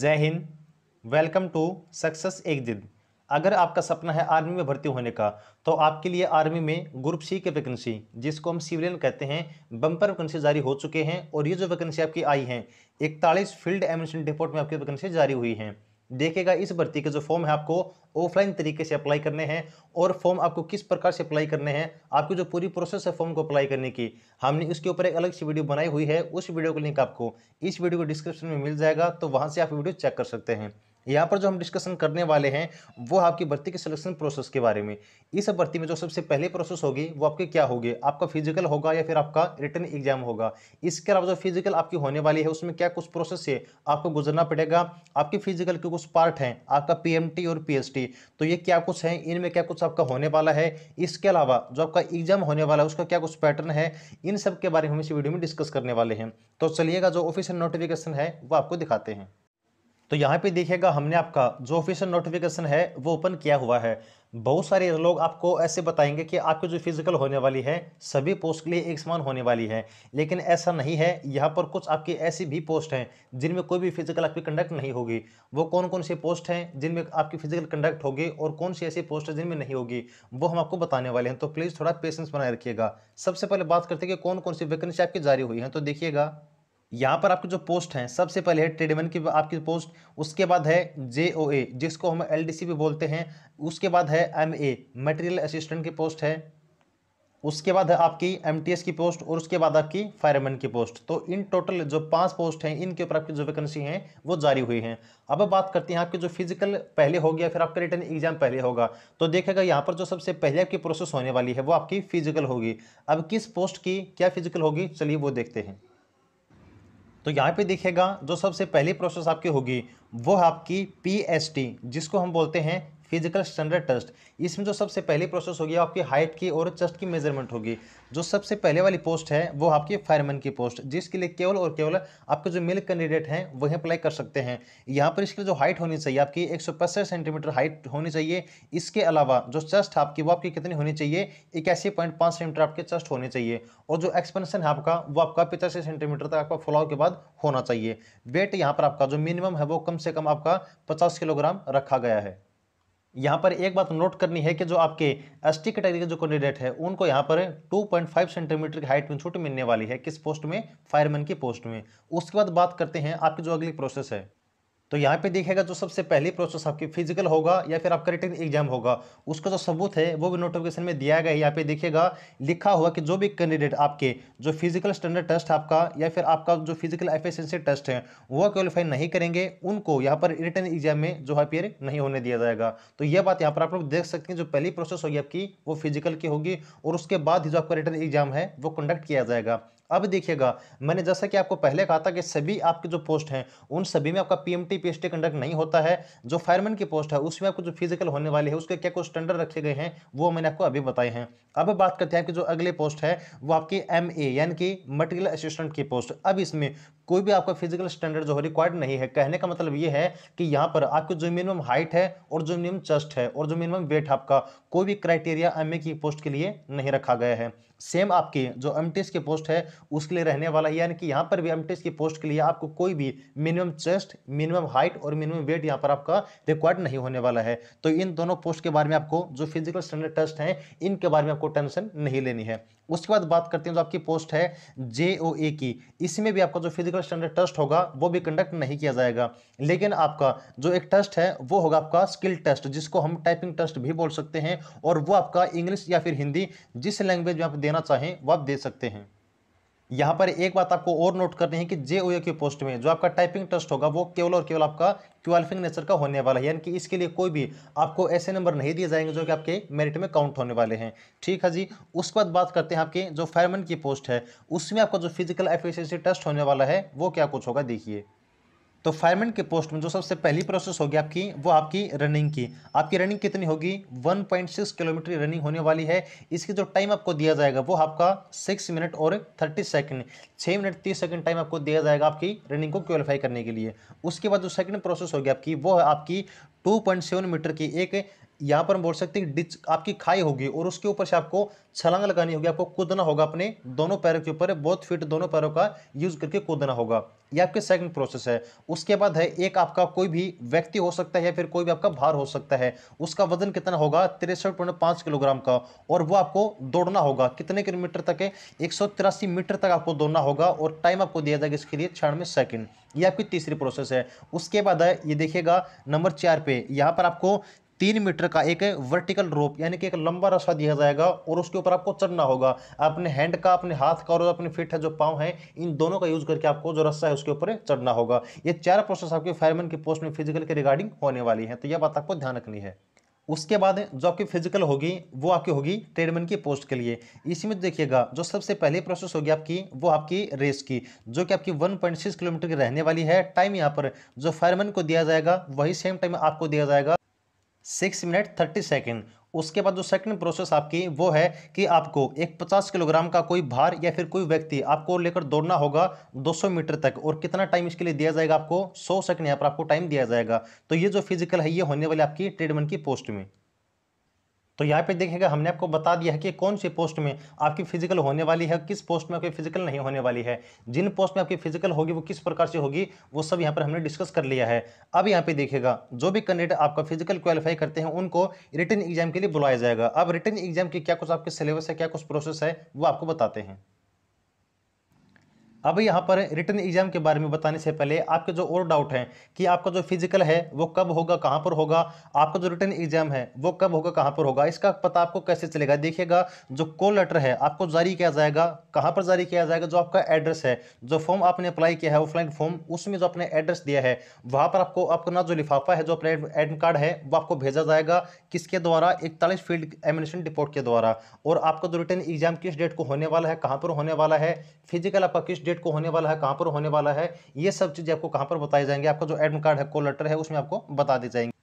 जय Hind welcome to success एक दिन अगर आपका सपना है आर्मी में भर्ती होने का तो आपके लिए आर्मी में ग्रुप सी की वैकेंसी जिसको हम सिविलियन कहते हैं बम्पर वैकेंसी जारी हो चुके हैं और ये जो वैकेंसी आपकी आई हैं इकतालीस फील्ड एमिशन डिपोर्ट में आपकी वैकेंसी जारी हुई हैं देखेगा इस भर्ती के जो फॉर्म है आपको ऑफलाइन तरीके से अप्लाई करने हैं और फॉर्म आपको किस प्रकार से अप्लाई करने हैं आपकी जो पूरी प्रोसेस है फॉर्म को अप्लाई करने की हमने उसके ऊपर एक अलग सी वीडियो बनाई हुई है उस वीडियो का लिंक आपको इस वीडियो को डिस्क्रिप्शन में मिल जाएगा तो वहाँ से आप वीडियो चेक कर सकते हैं यहाँ पर जो हम डिस्कशन करने वाले हैं वो आपकी भर्ती के सिलेक्शन प्रोसेस के बारे में इस भर्ती में जो सबसे पहले प्रोसेस होगी वो आपके क्या होगी आपका फिजिकल होगा या फिर आपका रिटर्न एग्जाम होगा इसके अलावा जो फिजिकल आपकी होने वाली है उसमें क्या कुछ प्रोसेस है आपको गुजरना पड़ेगा आपके फिजिकल के कुछ पार्ट हैं आपका पी और पी तो ये क्या कुछ है इनमें क्या कुछ आपका होने वाला है इसके अलावा जो आपका एग्जाम होने वाला है उसका क्या कुछ पैटर्न है इन सब के बारे में हम इस वीडियो में डिस्कस करने वाले हैं तो चलिएगा जो ऑफिशियल नोटिफिकेशन है वो आपको दिखाते हैं तो यहाँ पे देखिएगा हमने आपका जो ऑफिशियल नोटिफिकेशन है वो ओपन किया हुआ है बहुत सारे लोग आपको ऐसे बताएंगे कि आपकी जो फिजिकल होने वाली है सभी पोस्ट के लिए एक समान होने वाली है लेकिन ऐसा नहीं है यहाँ पर कुछ आपकी ऐसी भी पोस्ट हैं जिनमें कोई भी फिजिकल आपकी कंडक्ट नहीं होगी वो कौन कौन सी पोस्ट हैं जिनमें आपकी फिजिकल कंडक्ट होगी और कौन सी ऐसी पोस्ट है जिनमें नहीं होगी वो हम आपको बताने वाले हैं तो प्लीज़ थोड़ा पेशेंस बनाए रखिएगा सबसे पहले बात करते हैं कि कौन कौन सी वैकेंसी आपकी जारी हुई है तो देखिएगा यहाँ पर आपकी जो पोस्ट हैं सबसे पहले है ट्रेडमैन की आपकी पोस्ट उसके बाद है जे ओ ए जिसको हम एल डी सी भी बोलते हैं उसके बाद है एम ए मटेरियल असिस्टेंट की पोस्ट है उसके बाद है आपकी एम टी एस की पोस्ट और उसके बाद आपकी फायरमैन की पोस्ट तो इन टोटल जो पांच पोस्ट हैं इनके ऊपर आपकी जो वैकेंसी हैं वो जारी हुई हैं अब बात करते हैं आपके जो फिजिकल पहले हो गया फिर आपका रिटर्न एग्जाम पहले होगा तो देखेगा यहाँ पर जो सबसे पहले आपकी प्रोसेस होने वाली है वो आपकी फिजिकल होगी अब किस पोस्ट की क्या फिजिकल होगी चलिए वो देखते हैं तो यहाँ पे देखिएगा जो सबसे पहली प्रोसेस आपकी होगी वो आपकी पी जिसको हम बोलते हैं फिजिकल स्टैंडर्ड टेस्ट इसमें जो सबसे पहली प्रोसेस होगी आपकी हाइट की और चेस्ट की मेजरमेंट होगी जो सबसे पहले वाली पोस्ट है वो आपकी फायरमैन की पोस्ट जिसके लिए केवल और केवल आपके जो मेल कैंडिडेट हैं वही अप्लाई कर सकते हैं यहाँ पर इसकी जो हाइट होनी चाहिए आपकी एक सेंटीमीटर हाइट होनी चाहिए इसके अलावा जो चेस्ट आपकी वो आपकी कितनी होनी चाहिए इक्यासी सेंटीमीटर आपके चेस्ट होने चाहिए और जो एक्सपेंशन है आपका वो आपका पिचासी सेंटीमीटर तक आपका फुलाव के बाद होना चाहिए वेट यहाँ पर आपका जो मिनिमम है वो कम से कम आपका पचास किलोग्राम रखा गया है यहाँ पर एक बात नोट करनी है कि जो आपके एस टी कैटेगरी के जो कैंडिडेट है उनको यहाँ पर 2.5 सेंटीमीटर की हाइट में छूट मिलने वाली है किस पोस्ट में फायरमैन की पोस्ट में उसके बाद बात करते हैं आपकी जो अगली प्रोसेस है तो यहाँ पे देखेगा जो सबसे पहले प्रोसेस आपकी फिजिकल होगा या फिर आपका रिटर्न एग्जाम होगा उसका जो सबूत है वो भी नोटिफिकेशन में दिया गया है यहाँ पे देखिएगा लिखा हुआ कि जो भी कैंडिडेट आपके जो फिजिकल स्टैंडर्ड टेस्ट आपका या फिर आपका जो फिजिकल एफिशिएंसी टेस्ट है वो क्वालिफाई नहीं करेंगे उनको यहाँ पर रिटर्न एग्जाम में जो है पेयर नहीं होने दिया जाएगा तो यह बात यहाँ पर आप लोग देख सकते हैं जो पहली प्रोसेस होगी आपकी वो फिजिकल की होगी और उसके बाद ही जो आपका रिटर्न एग्जाम है वो कंडक्ट किया जाएगा अब देखिएगा मैंने जैसा कि आपको पहले कहा था कि सभी आपके जो पोस्ट हैं उन सभी में आपका पी एम कंडक्ट नहीं होता है जो फायरमैन की पोस्ट है उसमें आपको जो फिजिकल होने वाले हैं उसके क्या कुछ स्टैंडर्ड रखे गए हैं वो मैंने आपको अभी बताए हैं अब बात करते हैं कि जो अगले पोस्ट है वो आपकी एम यानी कि मटेरियल असिस्टेंट की पोस्ट अब इसमें कोई भी आपका फिजिकल स्टैंडर्ड जो रिक्वायर्ड नहीं है कहने का मतलब ये है कि यहाँ पर आपकी जो मिनिमम हाइट है और जो मिनिमम चस्ट है और जो मिनिमम वेट आपका कोई भी क्राइटेरिया एम की पोस्ट के लिए नहीं रखा गया है सेम आपके जो एम की पोस्ट है उसके लिए रहने वाला है यानी कि यहाँ पर भी एम की पोस्ट के लिए आपको कोई भी मिनिमम चेस्ट मिनिमम हाइट और मिनिमम वेट यहाँ पर आपका रिक्वायर्ड नहीं होने वाला है तो इन दोनों पोस्ट के बारे में आपको जो फिजिकल स्टैंडर्ड टेस्ट हैं इनके बारे में आपको टेंशन नहीं लेनी है उसके बाद बात करते हैं जो आपकी पोस्ट है जे ओ ए की इसमें भी आपका जो फिजिकल स्टैंडर्ड टेस्ट होगा वो भी कंडक्ट नहीं किया जाएगा लेकिन आपका जो एक टेस्ट है वो होगा आपका स्किल टेस्ट जिसको हम टाइपिंग टेस्ट भी बोल सकते हैं और वो आपका इंग्लिश या फिर हिंदी जिस लैंग्वेज में आप देना चाहें वो आप दे सकते हैं यहाँ पर एक बात आपको और नोट करनी है कि जे ओ की पोस्ट में जो आपका टाइपिंग टेस्ट होगा वो केवल और केवल आपका क्वालिफिंग नेचर का होने वाला है यानी कि इसके लिए कोई भी आपको ऐसे नंबर नहीं दिए जाएंगे जो कि आपके मेरिट में काउंट होने वाले हैं ठीक है जी उसके बाद बात करते हैं आपके जो फायरमैन की पोस्ट है उसमें आपका जो फिजिकल एफिशिएंसी टेस्ट होने वाला है वो क्या कुछ होगा देखिए तो फायरमैन के पोस्ट में जो सबसे पहली प्रोसेस होगी आपकी वो आपकी रनिंग की आपकी रनिंग कितनी होगी 1.6 किलोमीटर रनिंग होने वाली है इसकी जो टाइम आपको दिया जाएगा वो आपका सिक्स मिनट और थर्टी सेकेंड 6 मिनट तीस सेकेंड टाइम आपको दिया जाएगा आपकी रनिंग को क्वालिफाई करने के लिए उसके बाद जो सेकंड प्रोसेस होगी आपकी वो है आपकी टू पॉइंट सेवन मीटर की एक यहाँ पर हम बोल सकते हैं डिच आपकी खाई होगी और उसके ऊपर से आपको छलांग लगानी होगी आपको कूदना होगा अपने दोनों पैरों के ऊपर बहुत फिट दोनों पैरों का यूज करके कूदना होगा ये आपके सेकंड प्रोसेस है उसके बाद है एक आपका कोई भी व्यक्ति हो सकता है या फिर कोई भी आपका भार हो सकता है उसका वजन कितना होगा तिरसठ पॉइंट पाँच किलोग्राम का और वो आपको दौड़ना होगा कितने किलोमीटर तक है एक सौ तिरासी मीटर तक आपको दौड़ना होगा और टाइम आपको दिया जाएगा इसके लिए छियानवे सेकेंड ये आपकी तीसरी प्रोसेस है उसके बाद है ये देखिएगा नंबर चार पे यहाँ पर आपको तीन मीटर का एक वर्टिकल रोप यानी कि एक लंबा रस्सा दिया जाएगा और उसके ऊपर आपको चढ़ना होगा अपने हैंड का अपने हाथ का और अपने फिट है जो पाँव है इन दोनों का यूज करके आपको जो रस्सा है उसके ऊपर चढ़ना होगा ये चार प्रोसेस आपके फायरमैन की पोस्ट में फिजिकल के रिगार्डिंग होने वाली है तो यह बात आपको ध्यान रखनी है उसके बाद जो आपकी फिजिकल होगी वो आपकी होगी ट्रेडमैन की पोस्ट के लिए इसमें देखिएगा जो सबसे पहले प्रोसेस होगी आपकी वो आपकी रेस की जो कि आपकी 1.6 किलोमीटर की रहने वाली है टाइम यहाँ पर जो फायरमैन को दिया जाएगा वही सेम टाइम आपको दिया जाएगा सिक्स मिनट थर्टी सेकेंड उसके बाद जो सेकंड प्रोसेस आपकी वो है कि आपको एक 50 किलोग्राम का कोई भार या फिर कोई व्यक्ति आपको लेकर दौड़ना होगा 200 मीटर तक और कितना टाइम इसके लिए दिया जाएगा आपको 100 सेकंड यहाँ पर आपको टाइम दिया जाएगा तो ये जो फिजिकल है ये होने वाली आपकी ट्रेडमेंट की पोस्ट में तो यहाँ पे देखिएगा हमने आपको बता दिया है कि कौन सी पोस्ट में आपकी फिजिकल होने वाली है किस पोस्ट में आपकी फिजिकल नहीं होने वाली है जिन पोस्ट में आपकी फिजिकल होगी वो किस प्रकार से होगी वो सब यहाँ पर हमने डिस्कस कर लिया है अब यहाँ पे देखिएगा जो भी कैंडिडेट आपका फिजिकल क्वालिफाई करते हैं उनको रिटर्न एग्जाम के लिए बुलाया जाएगा अब रिटर्न एग्जाम की क्या कुछ आपके सिलेबस है क्या कुछ प्रोसेस है वो आपको बताते हैं अब यहाँ पर रिटर्न एग्जाम के बारे में बताने से पहले आपके जो और डाउट हैं कि आपका जो फिजिकल है वो कब होगा कहाँ पर होगा आपका जो रिटर्न एग्जाम है वो कब होगा कहाँ पर होगा इसका पता आपको कैसे चलेगा देखिएगा जो कॉल लेटर है आपको जारी किया जाएगा कहाँ पर जारी किया जाएगा जो आपका एड्रेस है जो फॉर्म आपने अप्लाई किया है ऑफलाइन फॉर्म उसमें जो आपने एड्रेस दिया है वहाँ पर आपको अपना जो लिफाफा है जो अपना एडमिट कार्ड है वो आपको भेजा जाएगा किसके द्वारा इकतालीस फील्ड एमिनेशन रिपोर्ट के द्वारा और आपका जो रिटर्न एग्जाम किस डेट को होने वाला है कहाँ पर होने वाला है फिजिकल आपका किस डेट डेट को होने वाला है कहाँ पर होने वाला है ये सब चीज़ें आपको कहाँ पर बताई जाएंगे आपका जो एडमिट कार्ड है को लेटर है उसमें आपको बता दी जाएंगे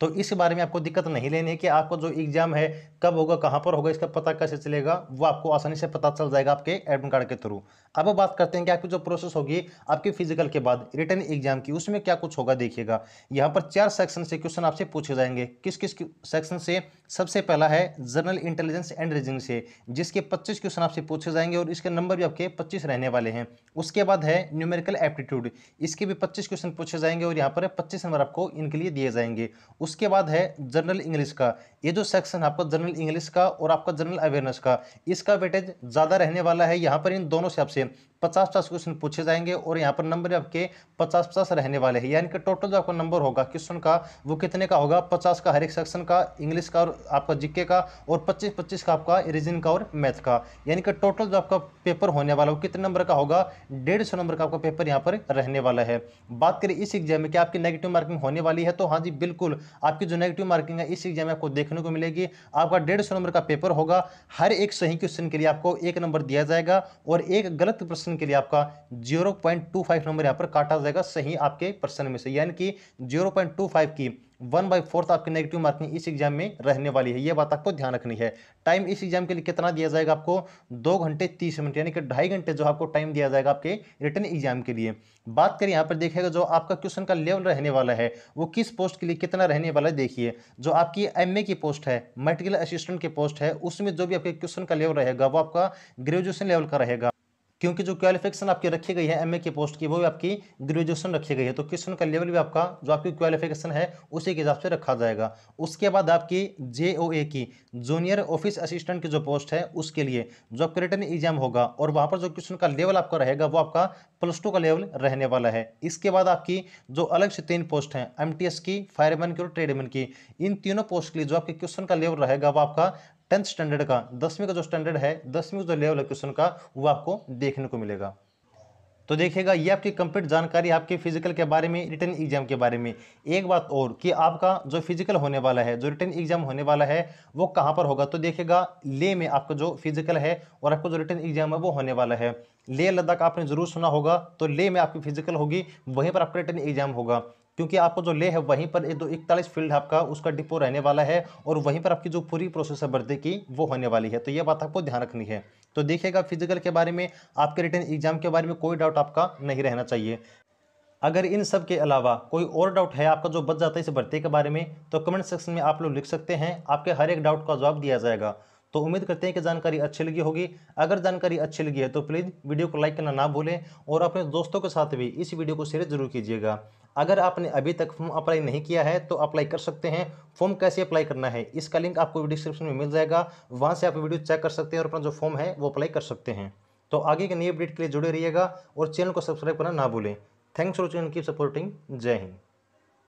तो इस बारे में आपको दिक्कत नहीं लेनी है कि आपको जो एग्ज़ाम है कब होगा कहाँ पर होगा इसका पता कैसे चलेगा वो आपको आसानी से पता चल जाएगा आपके एडमिट कार्ड के थ्रू अब बात करते हैं कि आपकी जो प्रोसेस होगी आपकी फिजिकल के बाद रिटर्न एग्जाम की उसमें क्या कुछ होगा देखिएगा यहाँ पर चार सेक्शन से क्वेश्चन आपसे पूछे जाएंगे किस किस सेक्शन से सबसे पहला है जनरल इंटेलिजेंस एंड रीजनिंग से जिसके पच्चीस क्वेश्चन आपसे पूछे जाएंगे और इसके नंबर भी आपके पच्चीस रहने वाले हैं उसके बाद है न्यूमेरिकल एप्टीट्यूड इसके भी पच्चीस क्वेश्चन पूछे जाएंगे और यहाँ पर पच्चीस नंबर आपको इनके लिए दिए जाएंगे उसके बाद है जनरल इंग्लिश का ये जो सेक्शन है आपका जनरल इंग्लिश का और आपका जनरल अवेयरनेस का इसका वेटेज ज़्यादा रहने वाला है यहाँ पर इन दोनों से आपसे पचास पचास क्वेश्चन पूछे जाएंगे और यहाँ पर नंबर आपके पचास पचास रहने वाले हैं यानी कि टोटल जो आपका नंबर होगा क्वेश्चन का वो कितने का होगा पचास का हर एक सेक्शन का इंग्लिश का और आपका जिक्के का और पच्चीस पच्चीस का आपका रीजन का और मैथ का यानी कि टोटल जो आपका पेपर होने वाला वो कितने नंबर का होगा डेढ़ सौ नंबर का आपका पेपर यहाँ पर रहने वाला है बात करें इस एग्जाम में कि आपकी नेगेटिव मार्किंग होने वाली है तो हाँ जी बिल्कुल आपकी जो नेगेटिव मार्किंग है इस एग्जाम में आपको देखने को मिलेगी आपका डेढ़ नंबर का पेपर होगा हर एक सही क्वेश्चन के लिए आपको एक नंबर दिया जाएगा और एक गलत प्रश्न प्रश्न के लिए आपका 0.25 नंबर यहाँ पर काटा जाएगा सही आपके प्रश्न में से यानी कि 0.25 की वन बाई फोर्थ आपकी नेगेटिव मार्किंग इस एग्जाम में रहने वाली है ये बात आपको ध्यान रखनी है टाइम इस एग्जाम के लिए कितना दिया जाएगा आपको दो घंटे तीस मिनट यानी कि ढाई घंटे जो आपको टाइम दिया जाएगा आपके रिटर्न एग्जाम के लिए बात करें यहाँ पर देखिएगा जो आपका क्वेश्चन का लेवल रहने वाला है वो किस पोस्ट के लिए कितना रहने वाला है देखिए जो आपकी एम की पोस्ट है मेडिकल असिस्टेंट की पोस्ट है उसमें जो भी आपके क्वेश्चन का लेवल रहेगा वो आपका ग्रेजुएशन लेवल का रहेगा क्योंकि जो क्वालिफिकेशन आपकी रखी गई है एमए की पोस्ट की वो भी आपकी ग्रेजुएशन रखी गई है तो क्वेश्चन का लेवल भी आपका जो आपकी क्वालिफिकेशन है उसी के हिसाब से रखा जाएगा उसके बाद आपकी जे की जूनियर ऑफिस असिस्टेंट की जो पोस्ट है उसके लिए जो आपका रिटर्न एग्जाम होगा और वहाँ पर जो क्वेश्चन का लेवल आपका रहेगा वो आपका प्लस टू का लेवल रहने वाला है इसके बाद आपकी जो अलग से तीन पोस्ट हैं एम की फायरमैन की और ट्रेडमैन की इन तीनों पोस्ट के लिए जो आपके क्वेश्चन का लेवल रहेगा वो आपका टेंथ स्टैंडर्ड का दसवीं का जो स्टैंडर्ड है दसवीं का जो लेवल है क्वेश्चन का वो आपको देखने को मिलेगा तो देखिएगा ये आपकी कंप्लीट जानकारी आपके फिजिकल के बारे में रिटर्न एग्जाम के बारे में एक बात और कि आपका जो फिजिकल होने वाला है जो रिटर्न एग्जाम होने वाला है वो कहाँ पर होगा तो देखिएगा ले में आपका जो फिजिकल है और आपका जो रिटर्न एग्जाम है वो होने वाला है ले लद्दाख आपने जरूर सुना होगा तो ले में आपकी फिजिकल होगी वहीं पर आपका रिटर्न एग्जाम होगा क्योंकि आपको जो ले है वहीं पर एक दो इकतालीस फील्ड आपका उसका डिपो रहने वाला है और वहीं पर आपकी जो पूरी प्रोसेस है भर्ती की वो होने वाली है तो ये बात आपको ध्यान रखनी है तो देखिएगा फिजिकल के बारे में आपके रिटर्न एग्जाम के बारे में कोई डाउट आपका नहीं रहना चाहिए अगर इन सब के अलावा कोई और डाउट है आपका जो बच जाता है इस भर्ती के बारे में तो कमेंट सेक्शन में आप लोग लिख सकते हैं आपके हर एक डाउट का जवाब दिया जाएगा तो उम्मीद करते हैं कि जानकारी अच्छी लगी होगी अगर जानकारी अच्छी लगी है तो प्लीज़ वीडियो को लाइक करना ना भूलें और अपने दोस्तों के साथ भी इस वीडियो को शेयर जरूर कीजिएगा अगर आपने अभी तक फॉर्म अप्लाई नहीं किया है तो अप्लाई कर सकते हैं फॉर्म कैसे अप्लाई करना है इसका लिंक आपको डिस्क्रिप्शन में मिल जाएगा वहाँ से आप वीडियो चेक कर सकते हैं और अपना जो फॉर्म है वो अप्लाई कर सकते हैं तो आगे के नई अपडेट के लिए जुड़े रहिएगा और चैनल को सब्सक्राइब करना ना भूलें thanks for channel keep supporting जय हिंद